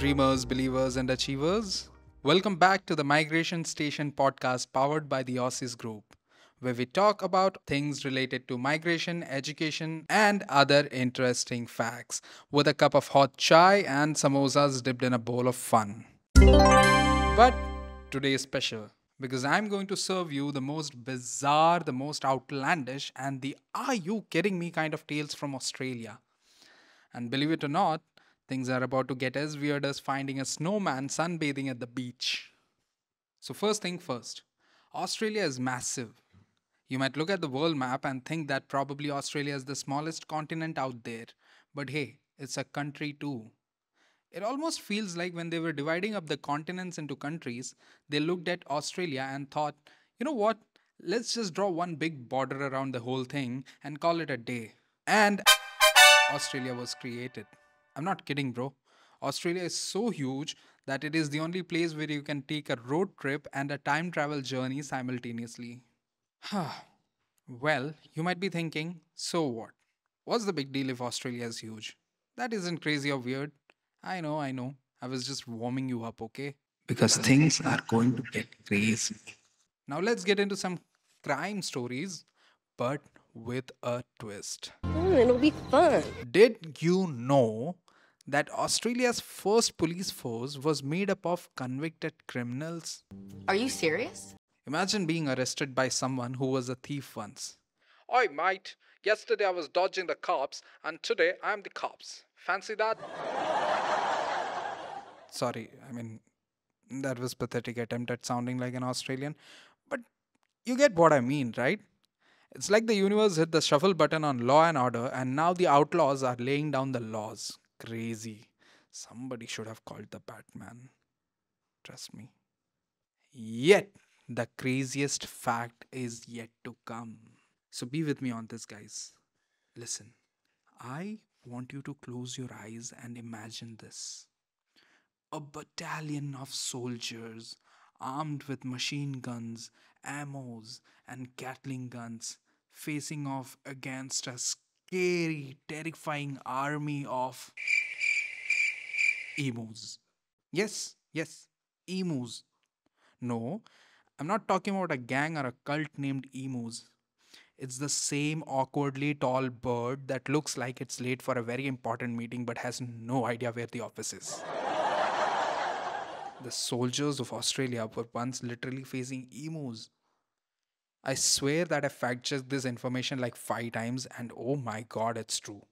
dreamers, believers, and achievers. Welcome back to the Migration Station podcast powered by the OSIS Group, where we talk about things related to migration, education, and other interesting facts with a cup of hot chai and samosas dipped in a bowl of fun. But today is special because I'm going to serve you the most bizarre, the most outlandish, and the are you kidding me kind of tales from Australia. And believe it or not, Things are about to get as weird as finding a snowman sunbathing at the beach. So, first thing first, Australia is massive. You might look at the world map and think that probably Australia is the smallest continent out there, but hey, it's a country too. It almost feels like when they were dividing up the continents into countries, they looked at Australia and thought, you know what, let's just draw one big border around the whole thing and call it a day. And Australia was created. I'm not kidding, bro. Australia is so huge that it is the only place where you can take a road trip and a time travel journey simultaneously. well, you might be thinking, so what? What's the big deal if Australia is huge? That isn't crazy or weird. I know, I know. I was just warming you up, okay? Because things are going to get crazy. Now let's get into some crime stories, but with a twist. Mm, it'll be fun. Did you know that Australia's first police force was made up of convicted criminals. Are you serious? Imagine being arrested by someone who was a thief once. Oi, mate. Yesterday I was dodging the cops, and today I'm the cops. Fancy that? Sorry, I mean, that was pathetic attempt at sounding like an Australian. But you get what I mean, right? It's like the universe hit the shuffle button on law and order, and now the outlaws are laying down the laws crazy. Somebody should have called the Batman. Trust me. Yet, the craziest fact is yet to come. So be with me on this, guys. Listen, I want you to close your eyes and imagine this a battalion of soldiers armed with machine guns, ammos, and Gatling guns facing off against a scary, terrifying army of emus. Yes, yes, emus. No, I'm not talking about a gang or a cult named emus. It's the same awkwardly tall bird that looks like it's late for a very important meeting but has no idea where the office is. the soldiers of Australia were once literally facing emus I swear that I fact checked this information like five times, and oh my god, it's true.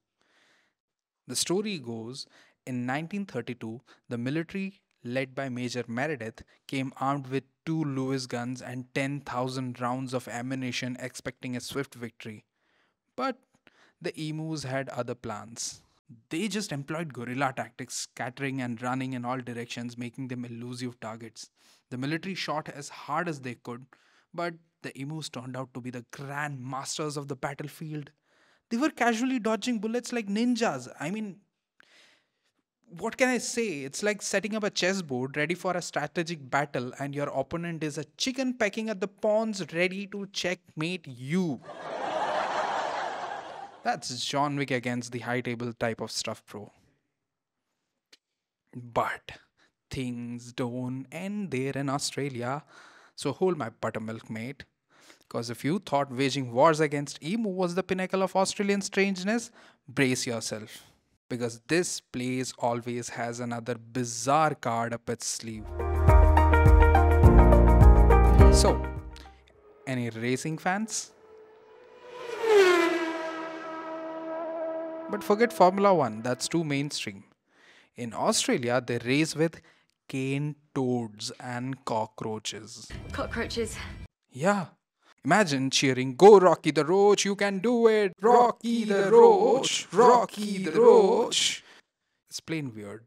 The story goes in 1932, the military led by Major Meredith came armed with two Lewis guns and 10,000 rounds of ammunition, expecting a swift victory. But the emus had other plans. They just employed guerrilla tactics, scattering and running in all directions, making them elusive targets. The military shot as hard as they could, but the Emus turned out to be the grand masters of the battlefield. They were casually dodging bullets like ninjas. I mean, what can I say? It's like setting up a chessboard ready for a strategic battle, and your opponent is a chicken pecking at the pawns ready to checkmate you. That's John Wick against the high table type of stuff, bro. But things don't end there in Australia. So hold my buttermilk, mate. Because if you thought waging wars against emu was the pinnacle of Australian strangeness, brace yourself. Because this place always has another bizarre card up its sleeve. So, any racing fans? But forget Formula One, that's too mainstream. In Australia, they race with cane toads and cockroaches. Cockroaches. Yeah. Imagine cheering, Go Rocky the Roach, you can do it! Rocky the Roach, Rocky the Roach. It's plain weird.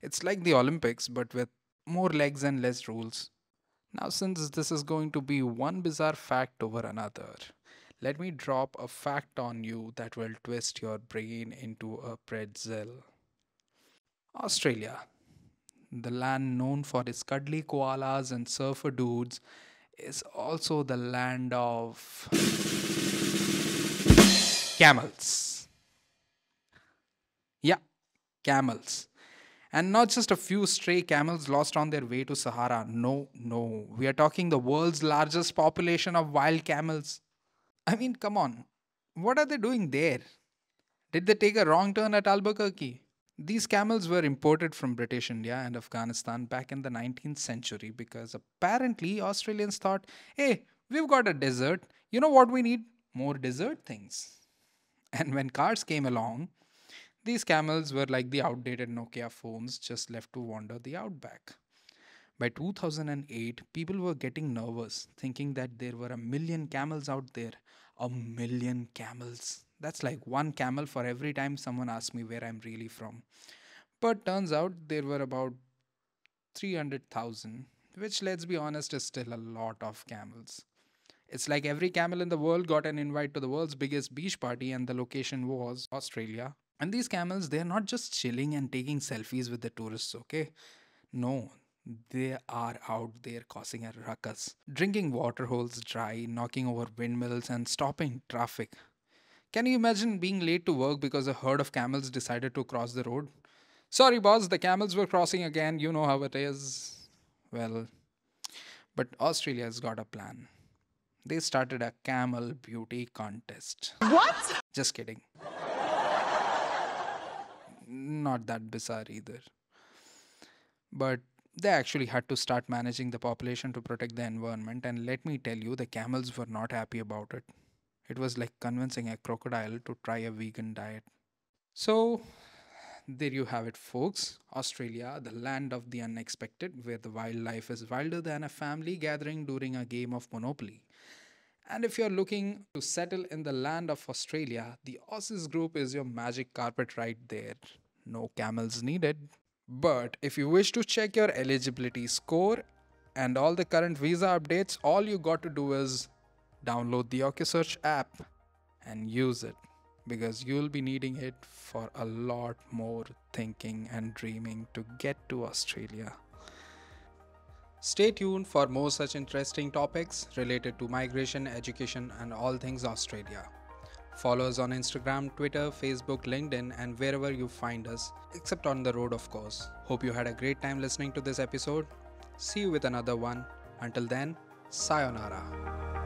It's like the Olympics, but with more legs and less rules. Now, since this is going to be one bizarre fact over another, let me drop a fact on you that will twist your brain into a pretzel. Australia, the land known for its cuddly koalas and surfer dudes, is also the land of camels. Yeah, camels. And not just a few stray camels lost on their way to Sahara. No, no. We are talking the world's largest population of wild camels. I mean, come on. What are they doing there? Did they take a wrong turn at Albuquerque? These camels were imported from British India and Afghanistan back in the 19th century because apparently Australians thought, hey, we've got a desert. You know what we need? More desert things. And when cars came along, these camels were like the outdated Nokia phones just left to wander the outback. By 2008, people were getting nervous, thinking that there were a million camels out there. A million camels. That's like one camel for every time someone asks me where I'm really from. But turns out there were about 300,000, which, let's be honest, is still a lot of camels. It's like every camel in the world got an invite to the world's biggest beach party, and the location was Australia. And these camels, they're not just chilling and taking selfies with the tourists, okay? No, they are out there causing a ruckus, drinking water holes dry, knocking over windmills, and stopping traffic. Can you imagine being late to work because a herd of camels decided to cross the road? Sorry, boss, the camels were crossing again. You know how it is. Well, but Australia's got a plan. They started a camel beauty contest. What? Just kidding. Not that bizarre either. But they actually had to start managing the population to protect the environment, and let me tell you, the camels were not happy about it. It was like convincing a crocodile to try a vegan diet. So, there you have it, folks. Australia, the land of the unexpected, where the wildlife is wilder than a family gathering during a game of Monopoly. And if you're looking to settle in the land of Australia, the Aussies Group is your magic carpet right there. No camels needed. But if you wish to check your eligibility score and all the current visa updates, all you got to do is download the OKSearch app and use it because you'll be needing it for a lot more thinking and dreaming to get to Australia. Stay tuned for more such interesting topics related to migration, education, and all things Australia. Follow us on Instagram, Twitter, Facebook, LinkedIn, and wherever you find us, except on the road, of course. Hope you had a great time listening to this episode. See you with another one. Until then, sayonara.